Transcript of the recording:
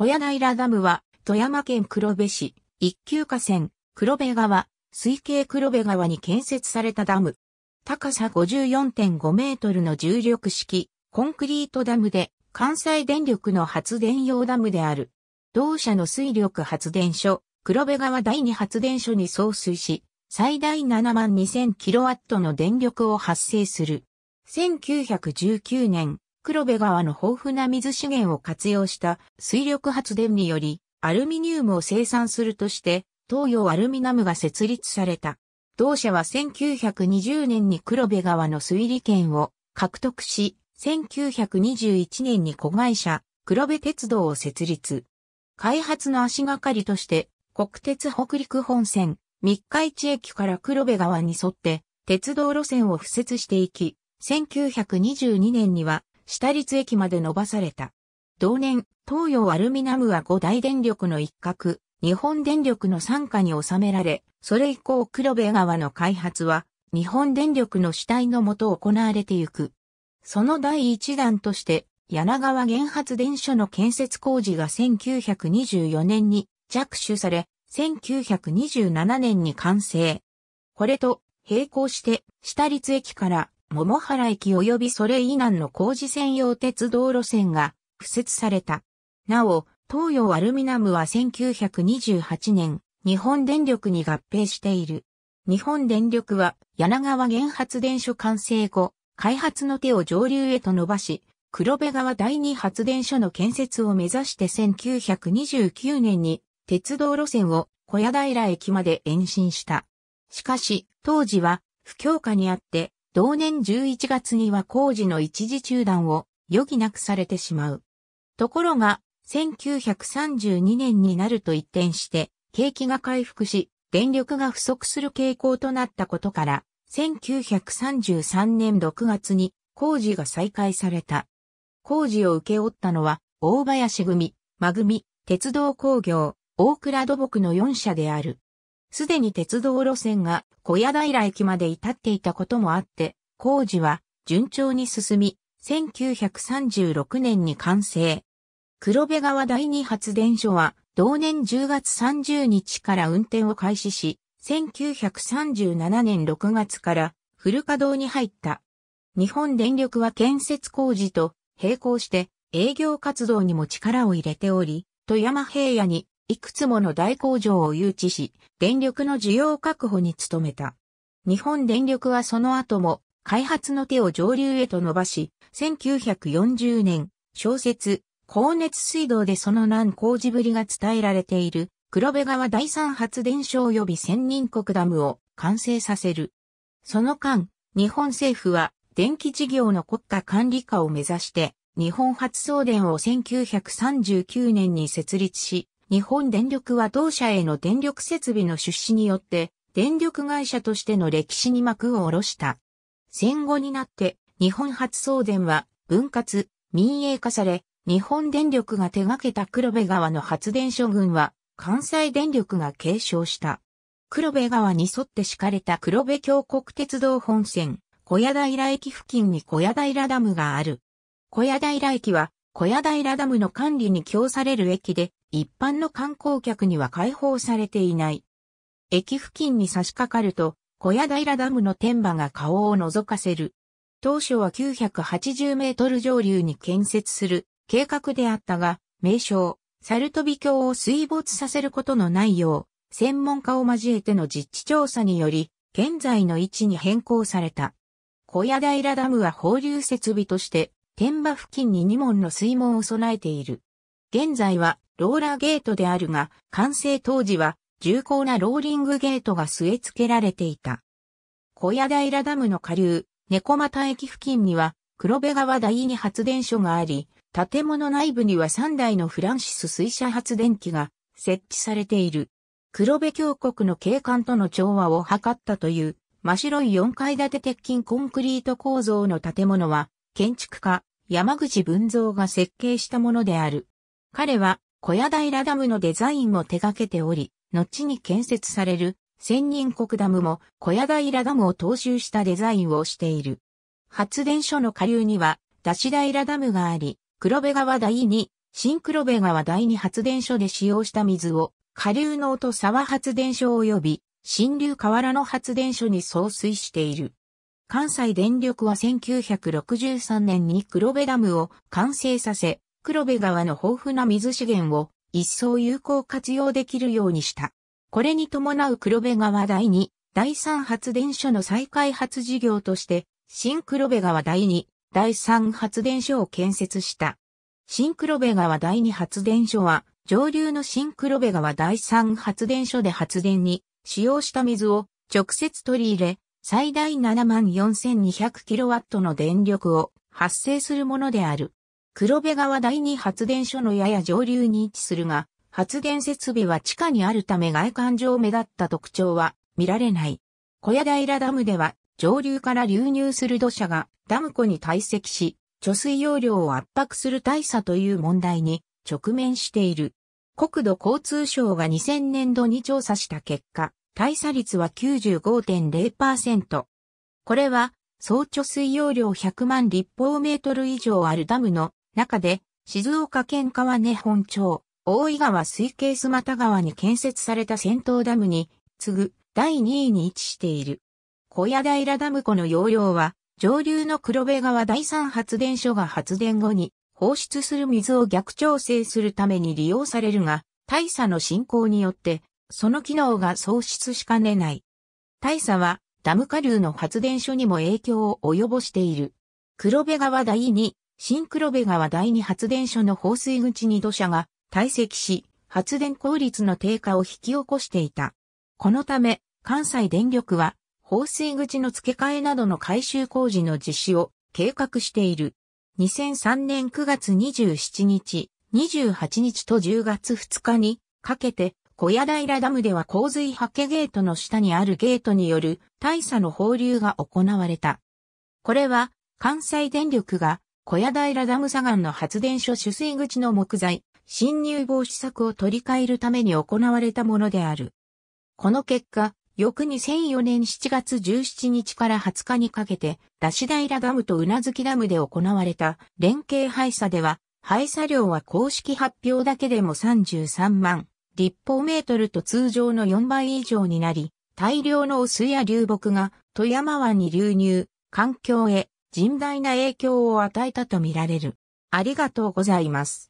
小柳平ダムは、富山県黒部市、一級河川、黒部川、水系黒部川に建設されたダム。高さ54.5メートルの重力式、コンクリートダムで、関西電力の発電用ダムである。同社の水力発電所、黒部川第二発電所に送水し、最大7万2 0 0 0ットの電力を発生する。1919年、黒部川の豊富な水資源を活用した水力発電により、アルミニウムを生産するとして、東洋アルミナムが設立された。同社は1920年に黒部川の水利権を獲得し、1921年に子会社、黒部鉄道を設立。開発の足がかりとして、国鉄北陸本線、三日市駅から黒部川に沿って、鉄道路線を敷設していき、1922年には下立駅まで伸ばされた。同年、東洋アルミナムは五大電力の一角、日本電力の傘下に収められ、それ以降黒部川の開発は、日本電力の主体のもと行われてゆく。その第一弾として、柳川原発電所の建設工事が1924年に着手され、1927年に完成。これと並行して、下立駅から桃原駅及びそれ以南の工事専用鉄道路線が敷設された。なお、東洋アルミナムは1928年、日本電力に合併している。日本電力は柳川原発電所完成後、開発の手を上流へと伸ばし、黒部川第二発電所の建設を目指して1929年に鉄道路線を小屋平駅まで延伸した。しかし、当時は不況下にあって同年11月には工事の一時中断を余儀なくされてしまう。ところが、1932年になると一転して、景気が回復し、電力が不足する傾向となったことから、1933年6月に工事が再開された。工事を受け負ったのは、大林組、間組、鉄道工業、大倉土木の4社である。すでに鉄道路線が小屋平駅まで至っていたこともあって、工事は順調に進み、1936年に完成。黒部川第二発電所は同年10月30日から運転を開始し、1937年6月からフル稼働に入った。日本電力は建設工事と並行して営業活動にも力を入れており、富山平野にいくつもの大工場を誘致し、電力の需要確保に努めた。日本電力はその後も、開発の手を上流へと伸ばし、1940年、小説、高熱水道でその難工事ぶりが伝えられている、黒部川第三発電所及び千人国ダムを完成させる。その間、日本政府は電気事業の国家管理下を目指して、日本発送電を1939年に設立し、日本電力は同社への電力設備の出資によって、電力会社としての歴史に幕を下ろした。戦後になって、日本発送電は分割、民営化され、日本電力が手掛けた黒部川の発電所群は、関西電力が継承した。黒部川に沿って敷かれた黒部峡谷鉄道本線、小屋平駅付近に小屋平ダムがある。小屋平駅は、小屋平ダムの管理に供される駅で、一般の観光客には開放されていない。駅付近に差し掛かると、小屋平ダムの天馬が顔を覗かせる。当初は980メートル上流に建設する計画であったが、名称、サルトビ橋を水没させることのないよう、専門家を交えての実地調査により、現在の位置に変更された。小屋平ダムは放流設備として、天馬付近に2門の水門を備えている。現在はローラーゲートであるが、完成当時は重厚なローリングゲートが据え付けられていた。小屋平ダムの下流、猫又駅付近には黒部川第二発電所があり、建物内部には3台のフランシス水車発電機が設置されている。黒部峡谷の景観との調和を図ったという、真白い4階建て鉄筋コンクリート構造の建物は、建築家、山口文蔵が設計したものである。彼は、小屋平ダムのデザインも手掛けており、後に建設される千人国ダムも小屋平ダムを踏襲したデザインをしている。発電所の下流には出し平ダムがあり、黒部川第2、新黒部川第2発電所で使用した水を下流の音沢発電所及び新流河原の発電所に送水している。関西電力は1963年に黒部ダムを完成させ、黒部川の豊富な水資源を一層有効活用できるようにした。これに伴う黒部川第二、第三発電所の再開発事業として、新黒部川第二、第三発電所を建設した。新黒部川第二発電所は、上流の新黒部川第三発電所で発電に使用した水を直接取り入れ、最大 74,200kW の電力を発生するものである。黒部川第二発電所のやや上流に位置するが、発電設備は地下にあるため外観上目立った特徴は見られない。小屋平ダムでは上流から流入する土砂がダム湖に堆積し、貯水容量を圧迫する大差という問題に直面している。国土交通省が2000年度に調査した結果、大差率は95.0%。これは、総貯水容量100万立方メートル以上あるダムの中で、静岡県川根本町、大井川水系須又川に建設された戦闘ダムに、次ぐ第2位に位置している。小屋平ダム湖の容量は、上流の黒部川第三発電所が発電後に放出する水を逆調整するために利用されるが、大差の進行によって、その機能が喪失しかねない。大差はダム下流の発電所にも影響を及ぼしている。黒部川第2、新黒部川第二発電所の放水口に土砂が堆積し、発電効率の低下を引き起こしていた。このため、関西電力は、放水口の付け替えなどの改修工事の実施を計画している。2003年9月27日、28日と10月2日にかけて、小屋平ダムでは洪水波形。ゲートの下にあるゲートによる大差の放流が行われた。これは関西電力が小屋平ダム砂岩の発電所取水口の木材、侵入防止策を取り替えるために行われたものである。この結果、翌2004年7月17日から20日にかけて、ダシ平ダムと宇奈月ダムで行われた連携廃砂では、廃砂量は公式発表だけでも33万立方メートルと通常の4倍以上になり、大量の汚水や流木が富山湾に流入、環境へ甚大な影響を与えたとみられる。ありがとうございます。